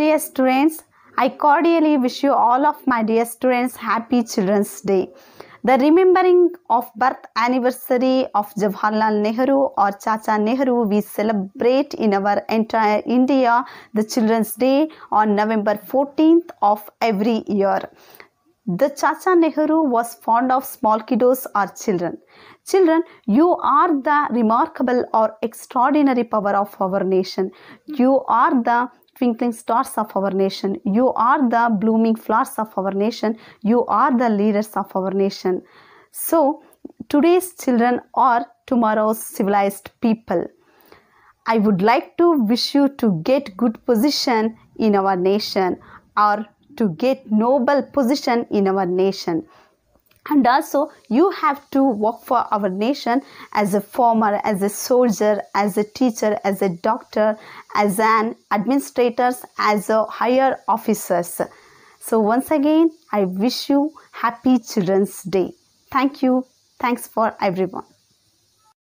dear students, I cordially wish you all of my dear students happy Children's Day. The remembering of birth anniversary of Jawaharlal Nehru or Chacha Nehru we celebrate in our entire India the Children's Day on November 14th of every year. The Chacha Nehru was fond of small kiddos or children. Children, you are the remarkable or extraordinary power of our nation. You are the twinkling stars of our nation. You are the blooming flowers of our nation. You are the leaders of our nation. So, today's children are tomorrow's civilized people. I would like to wish you to get good position in our nation or to get noble position in our nation and also you have to work for our nation as a farmer as a soldier as a teacher as a doctor as an administrators, as a higher officers so once again i wish you happy children's day thank you thanks for everyone